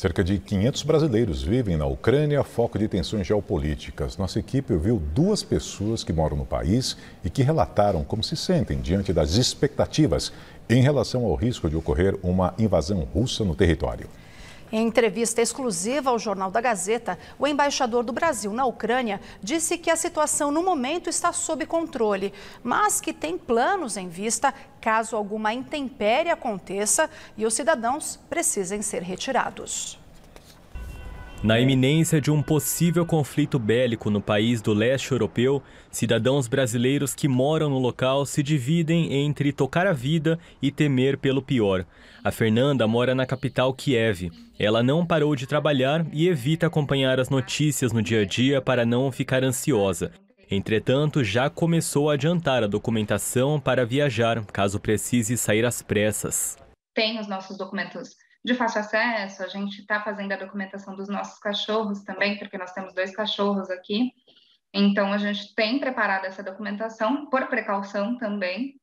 Cerca de 500 brasileiros vivem na Ucrânia, foco de tensões geopolíticas. Nossa equipe ouviu duas pessoas que moram no país e que relataram como se sentem diante das expectativas em relação ao risco de ocorrer uma invasão russa no território. Em entrevista exclusiva ao Jornal da Gazeta, o embaixador do Brasil na Ucrânia disse que a situação no momento está sob controle, mas que tem planos em vista caso alguma intempérie aconteça e os cidadãos precisem ser retirados. Na iminência de um possível conflito bélico no país do leste europeu, cidadãos brasileiros que moram no local se dividem entre tocar a vida e temer pelo pior. A Fernanda mora na capital Kiev. Ela não parou de trabalhar e evita acompanhar as notícias no dia a dia para não ficar ansiosa. Entretanto, já começou a adiantar a documentação para viajar, caso precise sair às pressas. Tem os nossos documentos de fácil acesso, a gente está fazendo a documentação dos nossos cachorros também, porque nós temos dois cachorros aqui. Então, a gente tem preparado essa documentação por precaução também.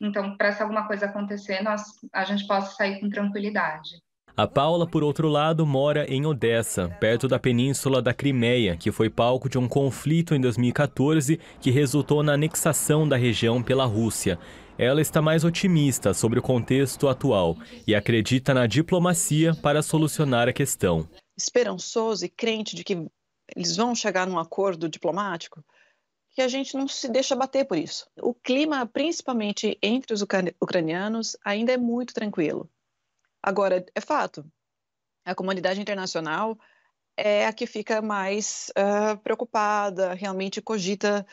Então, para se alguma coisa acontecer, nós, a gente possa sair com tranquilidade. A Paula, por outro lado, mora em Odessa, perto da península da Crimeia, que foi palco de um conflito em 2014 que resultou na anexação da região pela Rússia. Ela está mais otimista sobre o contexto atual e acredita na diplomacia para solucionar a questão. Esperançoso e crente de que eles vão chegar num acordo diplomático, que a gente não se deixa bater por isso. O clima, principalmente entre os ucranianos, ainda é muito tranquilo. Agora, é fato, a comunidade internacional é a que fica mais uh, preocupada, realmente cogita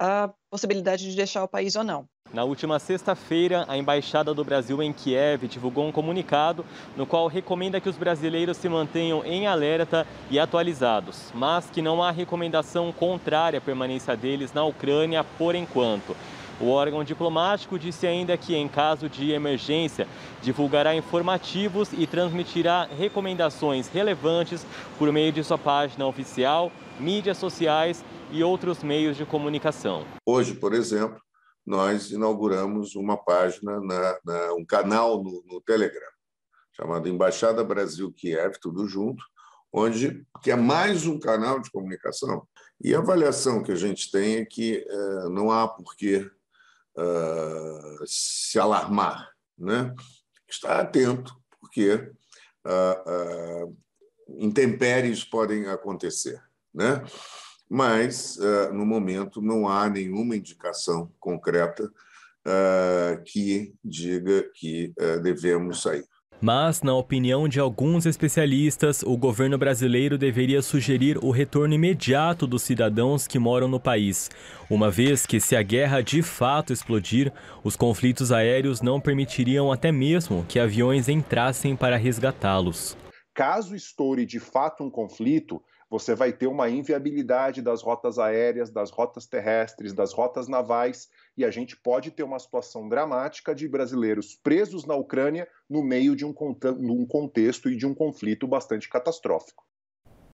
a possibilidade de deixar o país ou não. Na última sexta-feira, a Embaixada do Brasil em Kiev divulgou um comunicado no qual recomenda que os brasileiros se mantenham em alerta e atualizados, mas que não há recomendação contrária à permanência deles na Ucrânia por enquanto. O órgão diplomático disse ainda que, em caso de emergência, divulgará informativos e transmitirá recomendações relevantes por meio de sua página oficial, mídias sociais e outros meios de comunicação. Hoje, por exemplo, nós inauguramos uma página, na, na, um canal no, no Telegram, chamado Embaixada Brasil Kiev, tudo junto, onde que é mais um canal de comunicação. E a avaliação que a gente tem é que eh, não há por que eh, se alarmar, né? Estar atento, porque ah, ah, intempéries podem acontecer, né? mas eh, no momento não há nenhuma indicação concreta eh, que diga que eh, devemos sair. Mas, na opinião de alguns especialistas, o governo brasileiro deveria sugerir o retorno imediato dos cidadãos que moram no país, uma vez que, se a guerra de fato explodir, os conflitos aéreos não permitiriam até mesmo que aviões entrassem para resgatá-los. Caso estoure de fato um conflito, você vai ter uma inviabilidade das rotas aéreas, das rotas terrestres, das rotas navais, e a gente pode ter uma situação dramática de brasileiros presos na Ucrânia no meio de um, contexto e de um conflito bastante catastrófico.